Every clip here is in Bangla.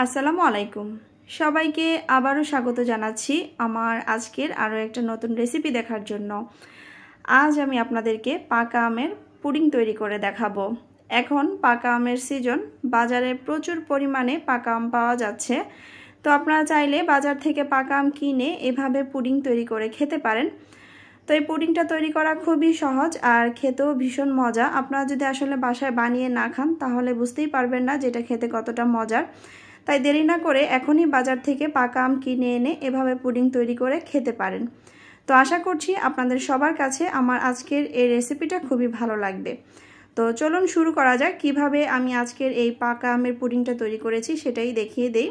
আসসালামু আলাইকুম সবাইকে আবারও স্বাগত জানাচ্ছি আমার আজকের আরও একটা নতুন রেসিপি দেখার জন্য আজ আমি আপনাদেরকে পাকা আমের পুডিং তৈরি করে দেখাবো এখন পাকা আমের সিজন বাজারে প্রচুর পরিমাণে পাকা আম পাওয়া যাচ্ছে তো আপনারা চাইলে বাজার থেকে পাকা আম কিনে এভাবে পুডিং তৈরি করে খেতে পারেন তো এই পুডিংটা তৈরি করা খুবই সহজ আর খেতেও ভীষণ মজা আপনারা যদি আসলে বাসায় বানিয়ে না খান তাহলে বুঝতেই পারবেন না যেটা খেতে কতটা মজার তাই দেরি না করে এখনই বাজার থেকে পাকা আম কিনে এনে এভাবে পুডিং তৈরি করে খেতে পারেন তো আশা করছি আপনাদের সবার কাছে আমার আজকের এই রেসিপিটা খুবই ভালো লাগবে তো চলুন শুরু করা যাক কিভাবে আমি আজকের এই পাকা আমের পুডিংটা তৈরি করেছি সেটাই দেখিয়ে দেই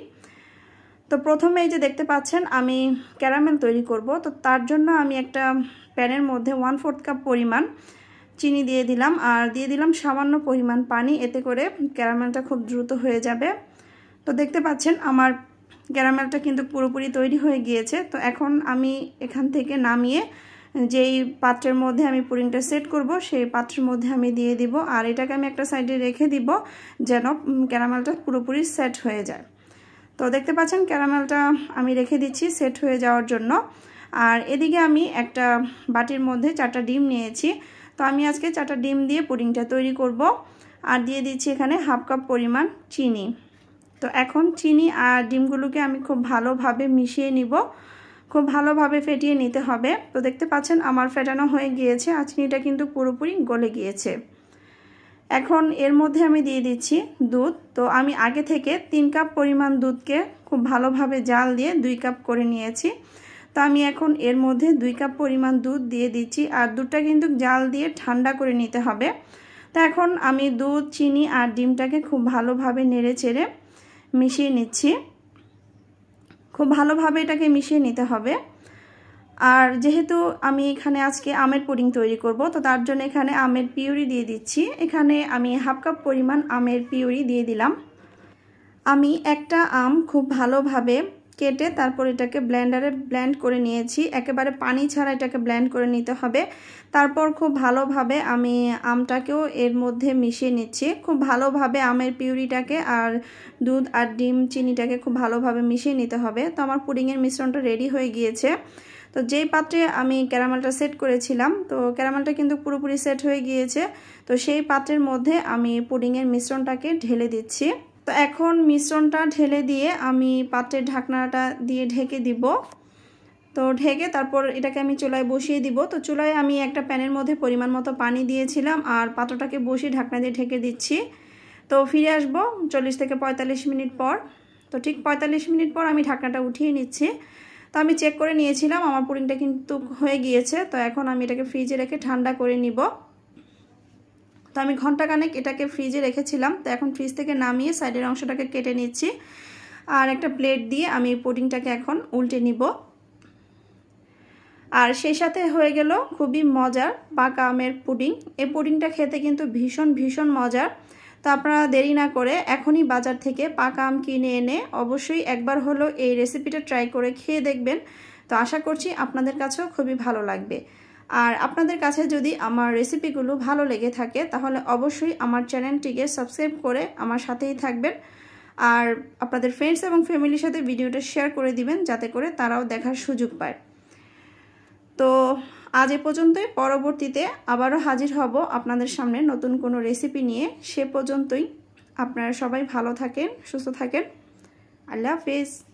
তো প্রথমে এই যে দেখতে পাচ্ছেন আমি ক্যারামেল তৈরি করব তো তার জন্য আমি একটা প্যানের মধ্যে ওয়ান ফোর্থ কাপ পরিমাণ চিনি দিয়ে দিলাম আর দিয়ে দিলাম সামান্য পরিমাণ পানি এতে করে ক্যারামেলটা খুব দ্রুত হয়ে যাবে তো দেখতে পাচ্ছেন আমার ক্যারামেলটা কিন্তু পুরোপুরি তৈরি হয়ে গিয়েছে তো এখন আমি এখান থেকে নামিয়ে যেই পাত্রের মধ্যে আমি পুরিংটা সেট করব সেই পাত্রের মধ্যে আমি দিয়ে দিব আর এটাকে আমি একটা সাইডে রেখে দিব যেন ক্যারামেলটা পুরোপুরি সেট হয়ে যায় তো দেখতে পাচ্ছেন ক্যারামেলটা আমি রেখে দিচ্ছি সেট হয়ে যাওয়ার জন্য আর এদিকে আমি একটা বাটির মধ্যে চারটা ডিম নিয়েছি তো আমি আজকে চারটা ডিম দিয়ে পুডিংটা তৈরি করব আর দিয়ে দিচ্ছি এখানে হাফ কাপ পরিমাণ চিনি তো এখন চিনি আর ডিমগুলোকে আমি খুব ভালোভাবে মিশিয়ে নিব খুব ভালোভাবে ফেটিয়ে নিতে হবে তো দেখতে পাচ্ছেন আমার ফেটানো হয়ে গিয়েছে আর চিনিটা কিন্তু পুরোপুরি গলে গিয়েছে এখন এর মধ্যে আমি দিয়ে দিচ্ছি দুধ তো আমি আগে থেকে তিন কাপ পরিমাণ দুধকে খুব ভালোভাবে জাল দিয়ে দুই কাপ করে নিয়েছি তো আমি এখন এর মধ্যে দুই কাপ পরিমাণ দুধ দিয়ে দিচ্ছি আর দুধটা কিন্তু জাল দিয়ে ঠান্ডা করে নিতে হবে তো এখন আমি দুধ চিনি আর ডিমটাকে খুব ভালোভাবে নেড়ে চেড়ে মিশিয়ে নিচ্ছি খুব ভালোভাবে এটাকে মিশিয়ে নিতে হবে আর যেহেতু আমি এখানে আজকে আমের পুডিং তৈরি করব তো তার জন্য এখানে আমের পিউরি দিয়ে দিচ্ছি এখানে আমি হাফ কাপ পরিমাণ আমের পিউরি দিয়ে দিলাম আমি একটা আম খুব ভালোভাবে কেটে তারপর এটাকে ব্ল্যান্ডারে ব্ল্যান্ড করে নিয়েছি একেবারে পানি ছাড়া এটাকে ব্ল্যান্ড করে নিতে হবে তারপর খুব ভালোভাবে আমি আমটাকেও এর মধ্যে মিশিয়ে নিচ্ছি খুব ভালোভাবে আমের পিউরিটাকে আর দুধ আর ডিম চিনিটাকে খুব ভালোভাবে মিশিয়ে নিতে হবে তো আমার পুডিংয়ের মিশ্রণটা রেডি হয়ে গিয়েছে তো যেই পাত্রে আমি ক্যারামেলটা সেট করেছিলাম তো ক্যারামেলটা কিন্তু পুরোপুরি সেট হয়ে গিয়েছে তো সেই পাত্রের মধ্যে আমি পুডিংয়ের মিশ্রণটাকে ঢেলে দিচ্ছি তো এখন মিশ্রণটা ঢেলে দিয়ে আমি পাত্রের ঢাকনাটা দিয়ে ঢেকে দিব তো ঢেকে তারপর এটাকে আমি চুলায় বসিয়ে দিব তো চুলায় আমি একটা প্যানের মধ্যে পরিমাণ মতো পানি দিয়েছিলাম আর পাত্রটাকে বসিয়ে ঢাকনা দিয়ে ঢেকে দিচ্ছি তো ফিরে আসব চল্লিশ থেকে পঁয়তাল্লিশ মিনিট পর তো ঠিক পঁয়তাল্লিশ মিনিট পর আমি ঢাকনাটা উঠিয়ে নিচ্ছি তো আমি চেক করে নিয়েছিলাম আমার পুডিংটা কিন্তু হয়ে গিয়েছে তো এখন আমি এটাকে ফ্রিজে রেখে ঠান্ডা করে নিব তো আমি ঘন্টা কানেক এটাকে ফ্রিজে রেখেছিলাম তো এখন ফ্রিজ থেকে নামিয়ে সাইডের অংশটাকে কেটে নিচ্ছি আর একটা প্লেট দিয়ে আমি পুডিংটাকে এখন উল্টে নিব আর সেই সাথে হয়ে গেল খুবই মজার পাকা আমের পুডিং এই পুডিংটা খেতে কিন্তু ভীষণ ভীষণ মজার তো আপনারা দেরি না করে এখনই বাজার থেকে পাকা আম কিনে এনে অবশ্যই একবার হলো এই রেসিপিটা ট্রাই করে খেয়ে দেখবেন তো আশা করছি আপনাদের কাছেও খুবই ভালো লাগবে আর আপনাদের কাছে যদি আমার রেসিপিগুলো ভালো লেগে থাকে তাহলে অবশ্যই আমার চ্যানেলটিকে সাবস্ক্রাইব করে আমার সাথেই থাকবেন আর আপনাদের ফ্রেন্ডস এবং ফ্যামিলির সাথে ভিডিওটা শেয়ার করে দিবেন যাতে করে তারাও দেখার সুযোগ পায় তো আজ এ পর্যন্তই পরবর্তীতে আবারও হাজির হব আপনাদের সামনে নতুন কোনো রেসিপি নিয়ে সে পর্যন্তই আপনারা সবাই ভালো থাকেন সুস্থ থাকেন আল্লাহ হাফিজ